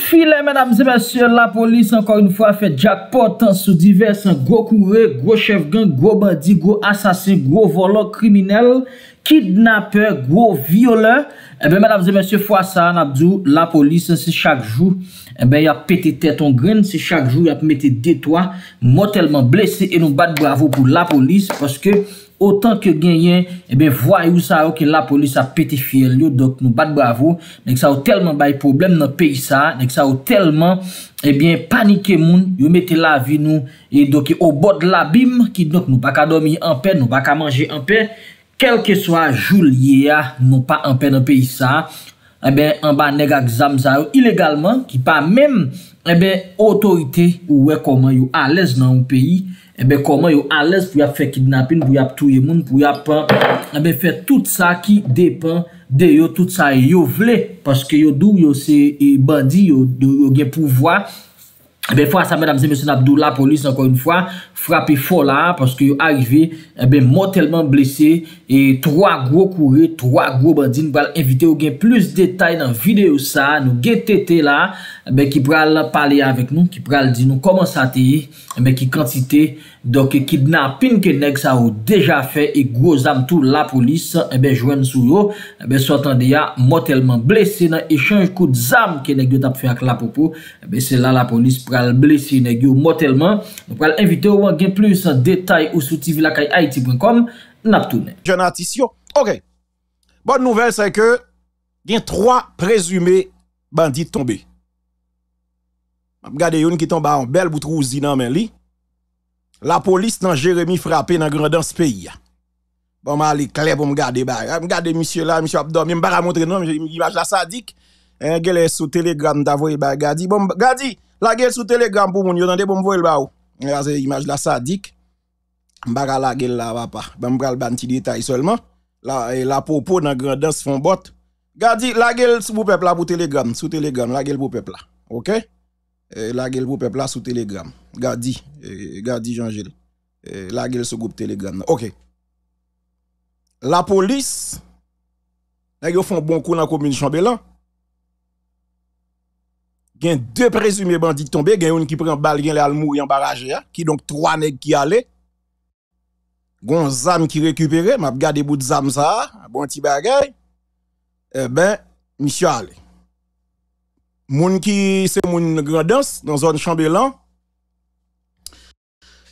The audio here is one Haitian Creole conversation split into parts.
Filè, mèdames et mèsyè, la polis, ankon yon fwa fè, jackpot, sou divers, gwo koure, gwo chevgan, gwo bandi, gwo asasè, gwo volon, kriminel, kidnapper, gwo viole, eh mèdames et mèsyè, fwa sa, anabdou, la polis, se chak jou, yon eh pète tèt, yon gren, se chak jou, yon pète detwa, motelman blèse, et nou bat bravo pou la polis, pwoske, Otan ke genyen, ebe, voyou sa yo ke la polis apetifiye liyo, dok nou bat bravo, nek sa yo telman bay problem nan pey sa, nek sa yo telman, ebe, eh panike moun, yo mette la vi nou, e doke obot labim, ki dok nou baka domi anpe, nou baka manje anpe, kelke swa joul ye ya, nou pa anpe nan pey sa, Ebe, anba nega gizam za yo, ilegalman, ki pa men, eh ebe, otorite, ou we koman yo alez nan ou peyi, ebe, koman yo alez pou ya fe kidnapin, pou ya touye moun, pou ya pen, ebe, fe tout sa ki depen de yo tout sa yo vle, paske yo dou yo se eh, bandi yo gen pouvoi Fwa sa mèdame Zemeson Abdou, la polis ankon yon fwa, frapi fwa la, paske yon arive, mò telman blese, e 3 gwo koure, 3 gwo bandine, pral evite ou gen plus detay nan videyo sa, nou gen tete la, ki pral pale avèk nou, ki pral di nou, koman sa teye, ki kantite yon. Donke kidnapin kenek sa ou deja fe e gwo zanm tou la polis e eh be jwen sou yo e eh be sotan de ya motelman blese nan e chanj kout zanm kenek yo tap fe ak la popo e eh be se la la polis pral blese nek yo motelman nou pral invite ou an gen plus detay ou sou tv lakay haiti.com nap tou ne Genatisyon, ok Bon nouvel se ke gen 3 prezume bandit tombe Mb gade yon ki ton ba an bel boutrou zinan men li la police dans Jérémy frappé dans grandance ce pays. Bon, je aller clair pour me garder. me garder monsieur là, monsieur Abdom. Je me vais pas montrer non, image la sadique. Un hein, gars est sous Telegram d'avoyer Gadi. Bon, Gadi, la gueule sous Telegram pour mon yo, attendez pour me voir le C'est image la sadique. Je vais la gueule là, papa. me vais le petit détail seulement. La, la propos dans grandance font botte. Gadi, la gueule sous peuple là pour Telegram. Sous Telegram, la gueule pour peuple là. OK? Eh, la gueule pour peuple là sous Telegram. Gardi, eh, Gardi Jean-Gilles. Eh, la gueule sur groupe Telegram. OK. La police fait font bon coup dans la commune Chambellan. Gen deux présumés bandits tombés, gen un qui prend balle, gagne l'al mourir en barrage qui donc trois nèg qui allaient. Gon zam qui récupéré, m'a garder bout de zam ça, bon petit bagay. Eh ben, monsieur allé. Moun qui c'est moun grandance dans zone Chambellan.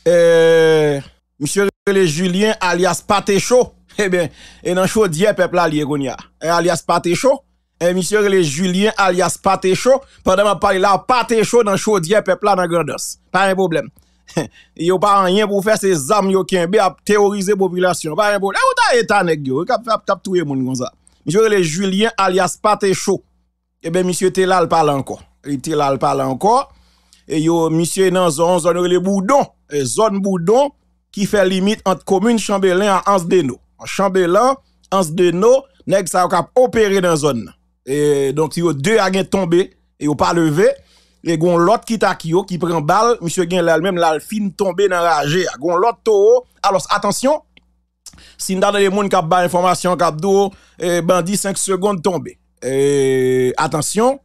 Euh, monsieur le Julien alias Pate Chaud. Eh bien, et dans chaud dieu peuple allié gounia. Eh, alias Pate Chaud. Et eh, monsieur le Julien alias Pate Chaud, pendant m'a parole, là Pate Chaud dans chaud dieu peuple là dans grandance. Pas un problème. yo pas rien pour faire ces amis yo kembe à terroriser population. Pas un problème. Eh, Ou ta état nèg yo, cap tap moun comme ça. Monsieur le Julien alias paté Chaud eh bien, monsieur Télal parle encore. Il parle encore. Et yo, monsieur, dans zone, zone, le boudon, zone boudon, qui fait limite entre commune Chambellan et Ansdeno. En Chambellan, Ansdeno, nèg ça cap opérer dans zone. Et donc, a deux a tombé, et yo pas levé. Et gon l'autre qui t'a qui qui prend balle, monsieur gen là même là fin tombé dans rage. Gon l'autre to. Alors attention, si nous avons des gens qui ont information, qui eh, bandits 5 secondes tombé et attention,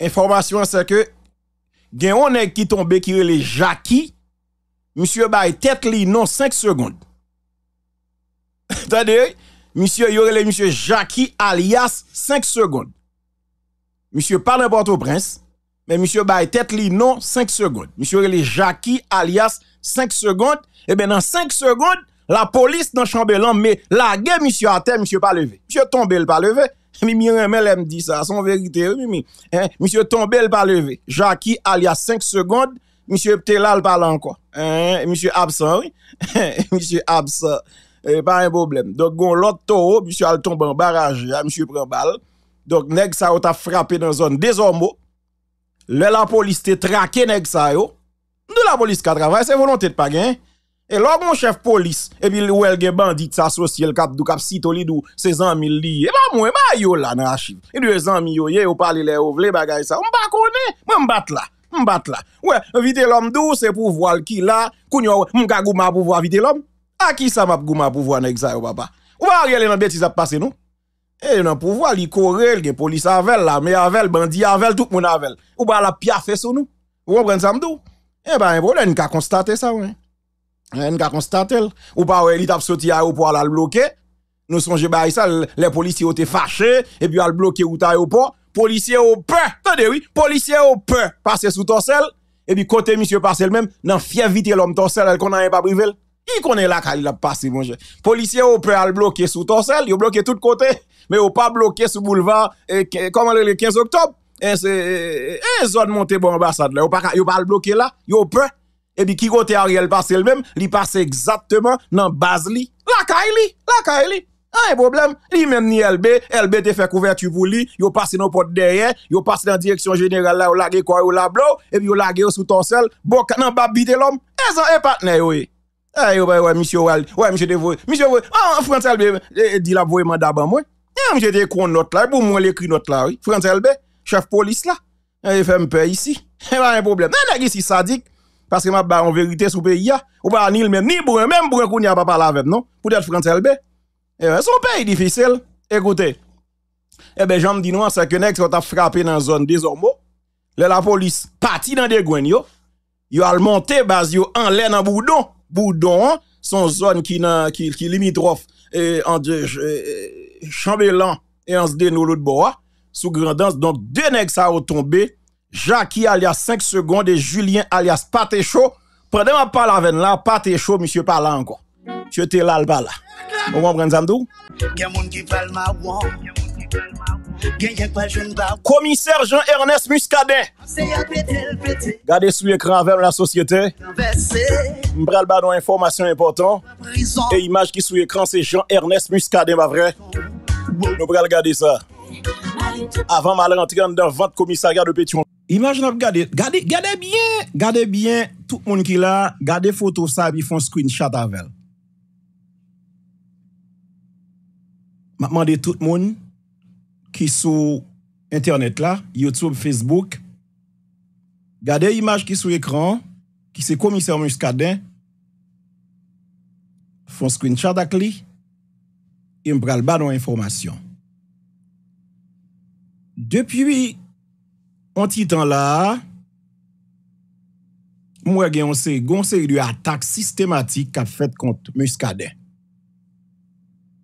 information c'est que Géon on est qui tombe qui le Jackie, monsieur bay tête li non 5 secondes. Attendez, monsieur le monsieur Jackie alias 5 secondes. Monsieur pas n'importe au prince, mais monsieur bay tête li non 5 secondes. Monsieur le Jackie alias 5 secondes et eh bien dans 5 secondes la police dans chambellan mais la guerre monsieur à terre monsieur pas levé. Monsieur tombé, il pas levé. Mimi Remel me dit ça, son vérité, Mimi. Hein? Monsieur elle pas levé. Jackie, alias 5 secondes, monsieur Telal parle encore. Hein? Monsieur absent, oui. monsieur absent, eh, pas un problème. Donc, gon l'autre taureau, monsieur al tombe en barrage, hein, monsieur prend balle. Donc, nèg ça t'a frappé dans zone désormais. Oh. Le la police te traqué nèg ça yo. Oh. Nous la police qui travaille, c'est volonté de pas et là, mon chef police police, puis wel gen bandit qui le cap le cap sito li amis-là, eh li. E ba là, yo la nan achiv. Et yo yo pali le bagay sa. Mba mbat la. Mbat la. Ouais, vite l'homme dou c'est pour voir qui la, koun m'ka gouma pour voir vite l'homme. A qui sa map gouma pour voir nek papa? Ou va rele nan bêtise a passe nou? Et nan pour li police avel, la mais avel, bandi avel, tout moun avel. ba la piafe sou nou? eh ben un problème, ka constater ça ouais hein? On a constaté. Ou pas, il a sorti à l'aéroport, le bloquer? Nous songeons à bah, ça, les policiers ont été fâchés, et puis ils ont bloqué l'aéroport. Policiers ont peur. Attendez, oui, policiers ont peur. Passer sous torsel. Et puis côté monsieur le même, dans fier vite l'homme torsel, elle connaît pas privé. Il connaît la car il a passé, mon jeu? Policiers ont peur aller bloquer sous torsel, ils ont bloqué tout côté, mais ils pas bloqué sous boulevard, et, comment le 15 octobre. Et c'est, zone montée bon ambassade là. Ils pas, pas bloqué là, ils ont et puis, qui côté Ariel passe le même il passe exactement dans base li. La kaili, la kaili. Ah, problème. Lui même ni LB, LB te fait couverture pour lui, yo passe dans porte derrière, yo passe dans direction générale là, yo lage quoi, yo la blow, et puis yo lage sous ton sel, bon, nan bas bite l'homme. Et ça, un partner, oui. Eh, yo, bah, ouais, monsieur Wal, ouais, monsieur Devoy, monsieur Devoy, ah, François LB, eh, eh, dit la voye mandat ban moi. Eh, monsieur de con note là, pour moi l'écrit note là, oui. François LB, chef police là, eh, il fait un peu ici. Eh, pas bah, un problème. Mais, nest ici sadique? Parce que ma ba en vérité sous pays ya, ou pas ni même ni pour même pour qu'on a pas parler avec non, pour être français LB. Eh, ben, son pays difficile. Écoutez. Eh ben dis non, c'est que nèg t'a frappé dans la zone des ormeaux. Oh, la police parti dans des gwen yo. Yo monté base yo en l'air dans boudon. Boudon son zone qui est qui, qui limitrophe et en eh, Chambellan et en se l'autre bois ah. sous grandance donc deux nex ça ont tombé Jackie alias 5 secondes et Julien alias Patécho. Pendant ma parle avec là, Patécho, monsieur parle encore. Monsieur était là, le là. Vous comprenez ça, Commissaire Jean-Ernest Muscadet. Gardez sous l'écran avec la société. M'bral le dans information importante. Et l'image qui sous l'écran, c'est Jean-Ernest Muscadet, ma vrai. Nous prenons regarder ça. Avant mal rentrer dans votre commissariat de Pétion. Image, Regardez ap Regardez gade, bien, gardez bien, tout monde qui la, photo... ça, sa bi fon screenshot avec M'a Maintenant, tout le Qui est sur... internet là... YouTube, Facebook, sur l'écran... Qui est ekran, ki se commissaire Muscadin, fon screenshot ak li, im pral ba de l'information. Depuis... An ti tan la, mwen gen yon se gonser yon atak sistematik ka fet kont muskade.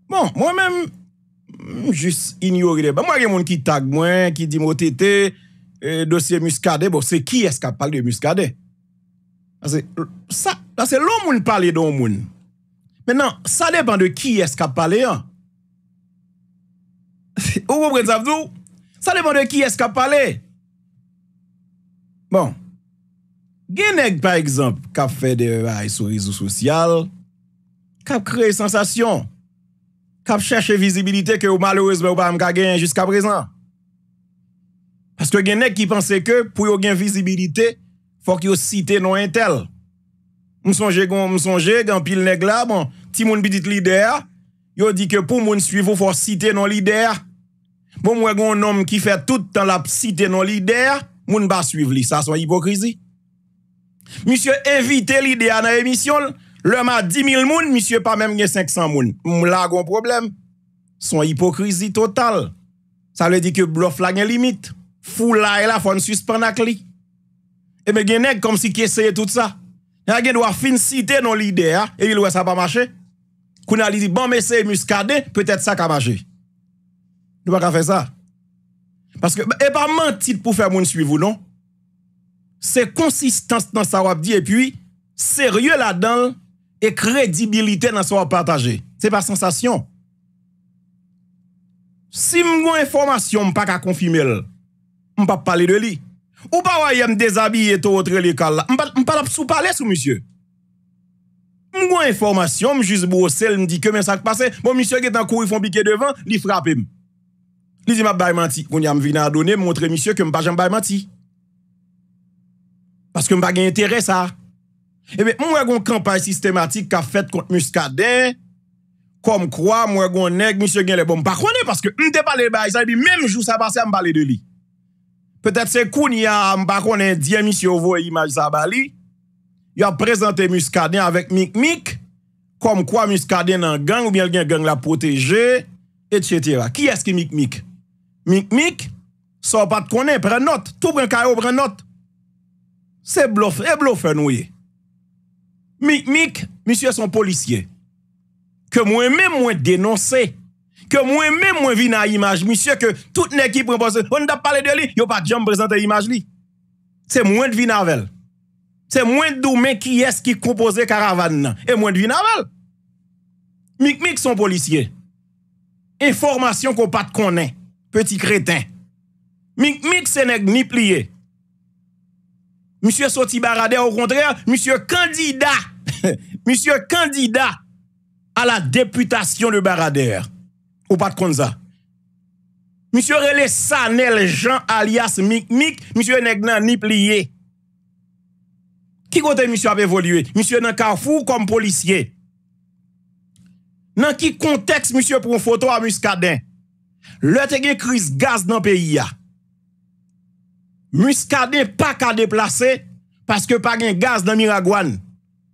Bon, mwen men, mwen mm, jis inyori de, mwen gen moun ki tag mwen, ki di motete, e, dosye muskade, bo se ki eskap pale de muskade. La se loun moun pale de loun moun. Men nan, sa depan de ki eskap pale an. Ou wopren zavzou, sa depan de ki eskap pale an. Bon, genèk par exemple kap fè de ay sou rizou sosyal, kap kreye sensasyon, kap chèche vizibilite ke ou malouz be ou pa am kageyen jiska prezant. Paske genèk ki panse ke pou yo gen vizibilite, fòk yo site non entel. Msonje gwen msonje, gwen pil neg la, bon, ti moun bidit lider, yo di ke pou moun suivou fòk site non lider, pou bon, mwen gwen nom ki fè tout tan la site non lider, Moun ba suiv li, sa son hipokrizi. Misyè evite li de anan emisyon, lèman di mil moun, misye pa mèm gen 500 moun. Moun la goun problem. Son hipokrizi total. Sa lè di ke blof la gen limit. Fou la e la fon suspenak li. E eh mè gen neg kom si keseye tout sa. Bon, e a gen dwa fin site non li de, e il wè sa pa mache. Kou nan li di, bon mè seye muskade, pwetè sa ka mache. Nou pa ka fè sa. E pa mantit pou fè moun suivou non Se konsistans nan sa wap di E pi Seryo la dan E kredibilite nan sa wap pataje Se pa sensasyon Si mwen gwen informasyon Mwen pa ka konfime l Mwen pa pale de li Ou pa waye yon desabi eto otre li kal la Mwen pale ap sou pale sou monsye Mwen gwen informasyon Mwen jiz bo sel mwen di kemen sa kpase Mwen monsye gen tan kou yon fon pike devan Li frapi m li zi ma baymanti, moun ya mvinan a donen, moun tre misyo ke mba jen baymanti. Paske mba gen interè sa. Ebe, mwen kon kampaj sistematik ka fèt kont muskaden, kon mkwa mwen kon neg, misyo gen le bon mbakwane, paske mde pale bay, sa li bi menjou sa basè mbale de li. Petèp se koun ya mbakwane, mwen gen misyo vo e imaj sa bali, yon prezante muskaden avèk mik-mik, kon mkwa muskaden nan gang, ou mwen gen gang la poteje, etche etche eva. Ki eske mik-mik? Mik, mik, so pat konen, pren not, tou pren kayo, pren not. Se blofen, e blofen ouye. Mik, mik, misye son polisye, ke mwen men mwen denonse, ke mwen men mwen vi nan imaj, misye ke tout neki prempose, on da pale de li, yo pat jom prezante imaj li. Se mwen di vi nan vel. Se mwen dou men ki eski kompose karavan nan, e mwen di vi nan vel. Mik, mik, son polisye, informasyon kon pat konen, Peti kreten. Mik, mik, sè nèk ni pliye. Misyè soti barader, au kontrè, misyè kandida, misyè kandida a la deputasyon de barader ou pat konza. Misyè rele sanel, jan alias mik, mik, misyè nèk nan ni pliye. Ki kote misyè ap evolye? Misyè nan kafou kom polisye. Nan ki konteks misyè pou mfoto a muskaden? Le te gen kriz gaz nan peyi ya Mous kade pa ka deplase Paske pa gen gaz nan Miragwan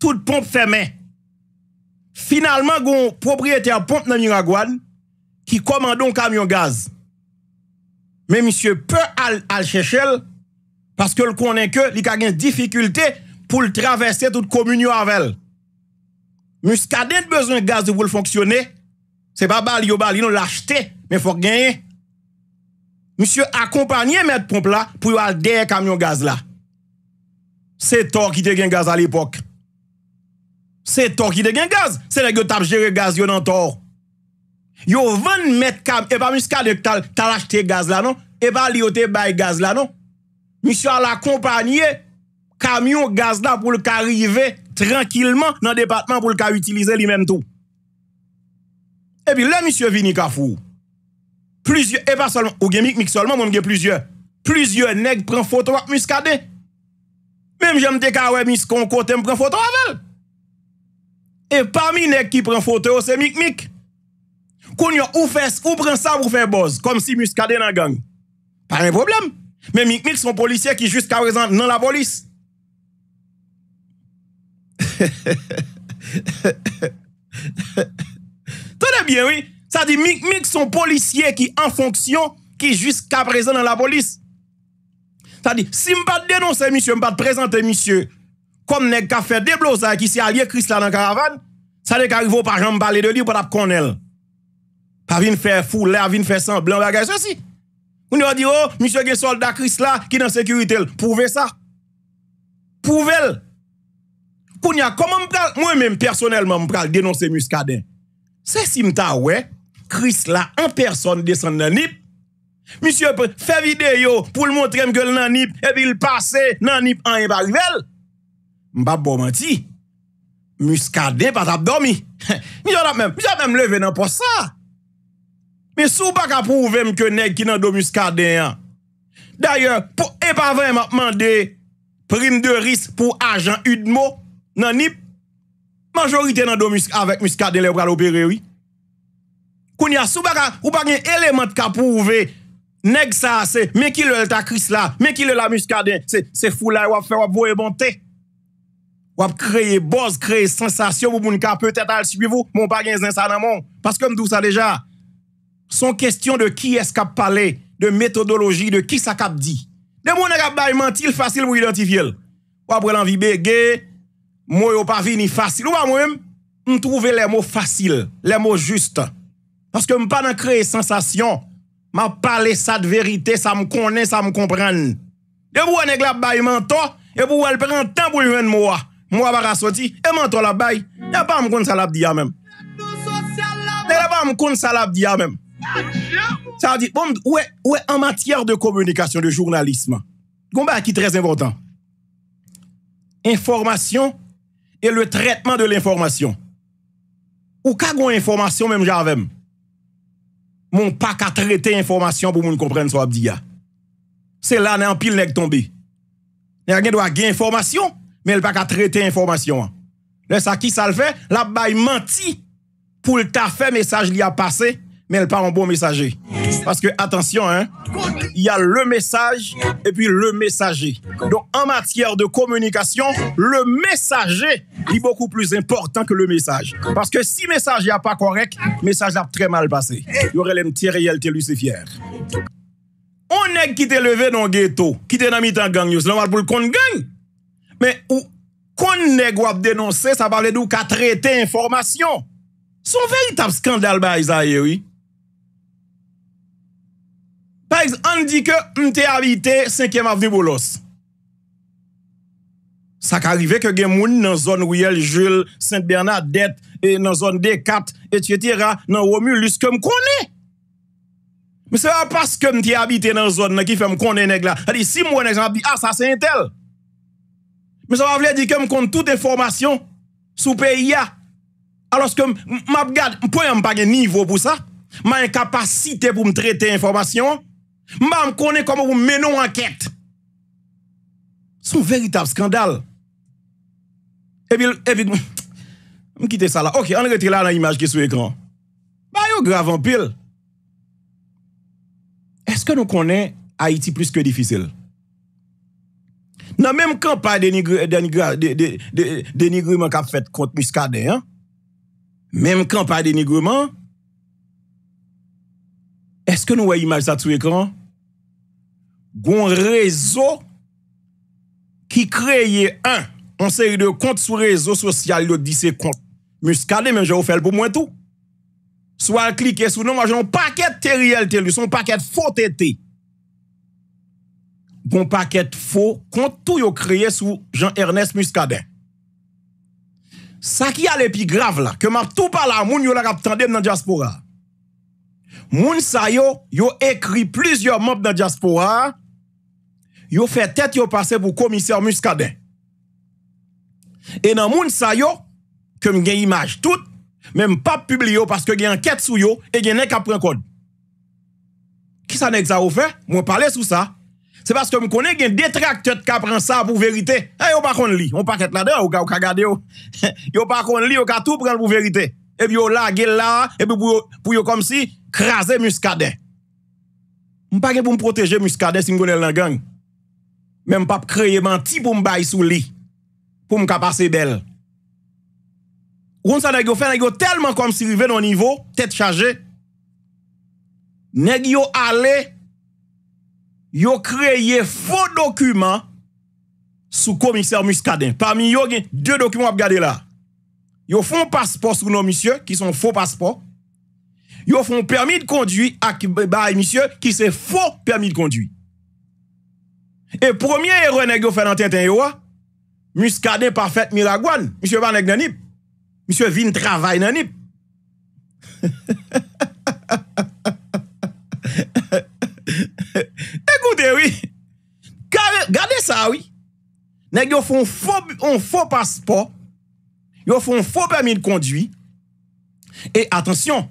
Tout pomp femen Finalman goun Propriete a pomp nan Miragwan Ki komando kamyon gaz Me monsye pe al Al cheshel Paske l konen ke li ka gen dificulte Pou l travese tout komunyo avel Mous kade N bezwen gaz di wou l fonksyone Se pa bal yo bal yon l achete Men fok genye Monsye akompanyen met pomp la Pou yo al der kamyon gaz la Se tor ki te gen gaz al epok Se tor ki te gen gaz Se le ge tap jere gaz yo nan tor Yo ven met kam E pa mis ka de tal achete gaz la non E pa li yo te bay gaz la non Monsye al akompanyen Kamyon gaz la pou le ka rive Tranquilman nan departman Pou le ka utilize li men tou E pi le monsye vini ka fou Plusye, e pa solman, ou gen Mik Mik solman, moun gen plusye. Plusye neg pren foto wak muskade. Mem jem dek awe miskon kote m pren foto wabel. E pa mi neg ki pren foto se Mik Mik. Koun yo ou fes, ou pren sab ou fè boz, kom si muskade nan gang. Par en problem. Men Mik Mik son polisye ki jusqu'a wèzant nan la polis. Tone bien, oui. Sa di mik son polisye ki an fonksyon ki jiska prezen an la polis. Sa di, si mba denonsen misyo, mba prezente misyo, kom nek ka fe deblo sa ki si a liye kris la nan karavan, sa dek a rivo pa jan mba le de li ou pa tap konel. Pa vin fe foule, vin fe san blan bagay, sa si. Ou nou a di, oh, misyo gen solda kris la ki nan sekuritel, prouve sa. Prouve el. Koun ya, kom an mba, mwen men personelman mba kal denonsen misyo ka den. Se si mta wey. kris la an person desan nanip, misye fe videyo pou l montrem ke nanip epi l pase nanip an e bagvel, mbap bo manti, muskade pat ap domi. Nijon ap menm leve nan posa. Me sou bak ap prouvem ke neg ki nan bon do muskade yan. Danyan, pou e pa venman mande prim de risk pou ajan udmo nanip, manjorite nan do muskade le w pral operewi. Koun ya sou bagan, ou bagan element ka pou ouve Neg sa se, men ki lel ta kris la, men ki lel amus ka den Se fulay wap fe wap boye bante Wap kreye boz, kreye sensasyon pou moun ka Pe tete al subi vou, moun bagan zin sa nan moun Paske mdou sa deja Son kwestyon de ki esk ap pale, de metodologi, de ki sa kap di De moun e kap baye mantil, fasil pou identifil Wap re lan vibe, ge, mou yo pa vi ni fasil Ou ba mwen, mtouve le mou fasil, le mou justa Lorske m pa nan kreye sensasyon, ma pale sa de verite, sa m konen, sa m kompren. E bou aneg la baye manto, e bou al prentan pou ywen mwa, mwa bar asoti, e manto la baye, ne la pa m kon salab diya men. Ne la pa m kon salab diya men. Sa di, ou bon, e an matyar de komunikasyon, de jounalisme, kon ba ki trez inventan. Informasyon, e le tretman de l'informasyon. Ou ka gwen informasyon men javèm? moun pa ka trete informasyon pou moun kompren sou abdi ya. Se la nan pil neg tombe. Nè rgen dwa ge informasyon, men l pa ka trete informasyon an. Nè sa ki sa l fe, la bay manti pou l tafe mesaj li a pase, men l pa an bon mesaje. Paske, atensyon, y a le mesaj, e pi le mesajé. Don, an matyèr de komunikasyon, le mesajé, li beaucoup plus important ke le mesaj. Paske, si mesaj y a pa korek, mesaj ap tre mal basè. Yore lèm ti reyèl te lusifyèr. On nèk ki te leve nan ghetto, ki te nan mitan gang, yos nan wad pou l konn gang. Men, konn nèk wap denonsè, sa pale nou ka trete informasyon. Son vey tap skandal ba a izaye, wè? Pa ek se an di ke m te habite 5e avni boulos. Sa ka rive ke gen moun nan zon ou yel Jules, Saint-Bernard, Dette, nan zon D4, et cetera, nan Womulus ke m kone. Me se an paske m te habite nan zon nan ki fe m kone neg la. Adi si m wonek se an ap di, a sa se entel. Me se an avle di ke m kont tout informasyon sou peyi ya. Alos ke m ap gade, m pou yon m page nivou pou sa, m an kapasite pou m trete informasyon, Mba m konen komo m menon anket Son veritab skandal E vil, e vil M kite sa la Ok, an rete la nan imaj ki sou ekran Bayo grav an pil Eske nou konen Haiti plus ke difisil Nan menm kan pa denigreman Kap fet kont muskade Menm kan pa denigreman Eske nou wè imaj sa sou ekran? Gon rezo ki kreye an, an seri de kont sou rezo sosyal yo disè kont muskade men jè ou fèl pou mwen tou. Swa klikè sou, nou wè jè an pakèt terièl terièl, son pakèt fò tètè. Gon pakèt fò kont tou yo kreye sou Jean-Ernest Muskade. Sa ki alè pi grave la, ke map tou pala moun yo la kap tande m nan diaspora. Moun sa yo, yo ekri plizior mob nan diaspora, yo fe tet yo pase pou komisar muskaden. E nan moun sa yo, kem gen imaj tout, men m pap publio paske gen anket sou yo, e gen ne kapren kod. Ki sa ne egza ou fe? Mwen pale sou sa, se paske m konen gen detraktet kapren sa pou verite. E yo bakon li, yo bakon li, yo katou pran pou verite. E bi yo la, gen la, e bi pou yo kom si, krasè muskaden. M pa gen pou m proteje muskaden si m gounel nan gang. Men m pap kreye man ti pou m bay sou li pou m kapase del. Roun sa nèk yo fè, nèk yo telman kom sirive non nivou, tèt chaje, nèk yo ale, yo kreye fò dokumen sou komikser muskaden. Parmi yo gen, dè dokumen wap gade la. Yo fòn paspòs sou nou misyon, ki son fò paspòs, Yow foun permis de kondwi ak bae misye ki se foun permis de kondwi. E promyen eroy neg yo fè nan ten ten yo a. Muska den pa fèt mi la gwan. Misye ban neg nanip. Misye vin travay nanip. Ekouten wè. Gade sa wè. Neg yow foun foun paspo. Yow foun foun permis de kondwi. E atensyon.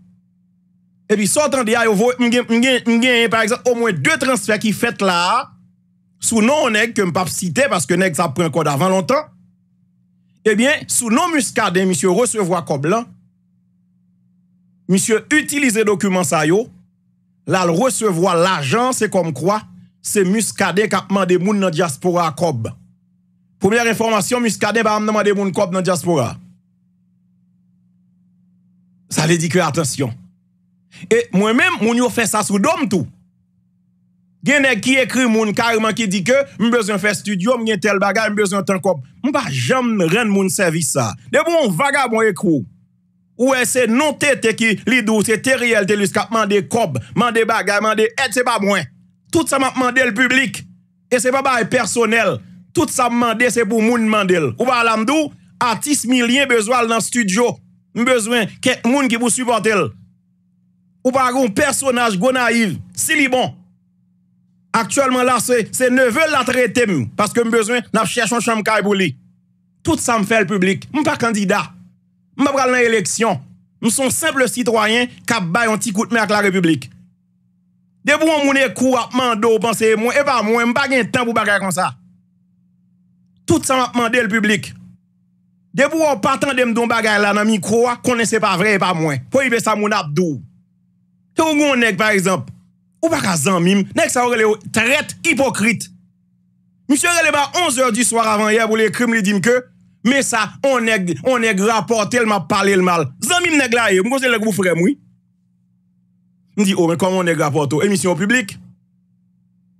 E pi sotan di a yo vo mgen, mgen, mgen, mgen, par eksept, o mwen de transfer ki fet la, sou non o neg ke m pap site, paske neg sa pre yon kode avan lontan, e eh bien, sou non muskade, misyo resevo akob lan, misyo utilize dokumen sa yo, la l resevo l ajan, se kom kwa, se muskade kapman de moun nan diaspora akob. Poumyer informasyon, muskade pa amnaman de moun akob nan diaspora. Sa le di kwe atensyon. E mwen men moun yo fè sa sou dom tou Genè ki ekri moun karyman ki di ke Mwen bezwen fè studio mwen gen tel bagay Mwen bezwen ten kob Mwen pa jam ren moun servisa De pou mwen vaga mwen ekrou Ou e se non te te ki lidou Se te riel tel uskap mande kob Mande bagay, mande et se pa mwen Tout sa mande el publik E se pa ba e personel Tout sa mande se pou moun mande el Ou pa alam dou A tis milyen bezwal nan studio Mwen bezwen ke moun ki pou supote el Ou pa roun personaj go naiv, silibon. Aktuellement la, se ne ve la tre temou. Paske m bezwen, nap chèchon chèm ka e bouli. Tout sa m fè l publik. M pa kandida. M ap ral nan eleksyon. M son seble sitroyen, kap bayon ti kout mèk la republik. De pou an mounè kou ap mando, panseye mwen, e pa mwen, m pa gen tan pou bagay kon sa. Tout sa m ap mande l publik. De pou an patan dem don bagay la nan mi kroa, konen se pa vre e pa mwen. Po y pe sa moun ap douw. Tè ou nou anèk par exemple, ou baka zanmim, nèk sa ou relè ou tèret hipokrite. Misyè relè ba onzèr di swar avan yè, wou lè krim li dim ke, mè sa, anèk raportel ma pale l'mal. Zanmim nèk la yè, mwen kose lèk wou frem wè. Mwen di, ou oh, men, koman anèk raporto? Oh, Emisyon publik.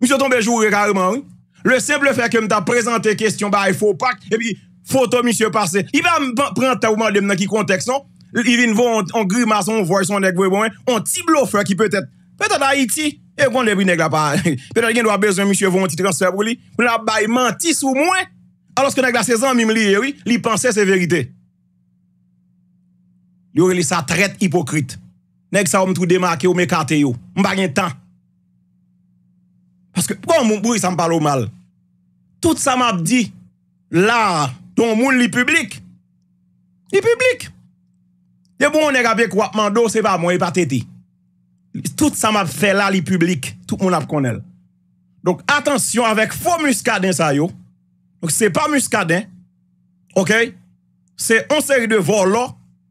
Misyè ton bejou rè rèman wè. Le simple fè ke mwen ta prezante kestyon ba, e fò pak, e bi, fò ton misyè pase. Iba mwen prenta ou mwen demnen ki kontekson, I vin vo, on gri mason, on voy son, on ek vwe mwen, bon, eh? on ti blofe ki pwet et, pwet et a iti, e pwant lebi nek la pa, pwet e gen do a bezon, mishye vo, on ti transep wou li, pou la bay mantis wou mwen, aloske nek la sezan mim li, eh li panse se verite. Yo li sa tret hipokrite. Nek sa wou mtou demake ou me kate yo, mba gen tan. Paske, pwant moun broui sa mpalo mal, tout sa map di, la, ton moun li publik, li publik. E pou bon, moun e gabe kwa mando, se pa moun e pateti. Tout sa m ap fela li publik. Tout moun ap konel. Donk, atensyon, avek fo muskaden sa yo. Donk, se pa muskaden. Ok? Se on seri de volo,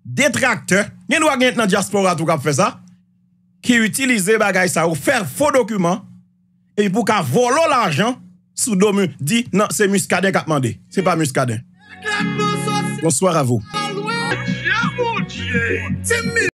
detrakteur. Nyen wak genit nan diaspora tou kap fe sa. Ki utilize bagay sa yo. Fer fo dokumen. E pou ka volo l'ajan. Soudo mou di, nan, se muskaden kap mande. Se pa muskaden. Donk, soar avou. Donk, soar avou. 甜蜜。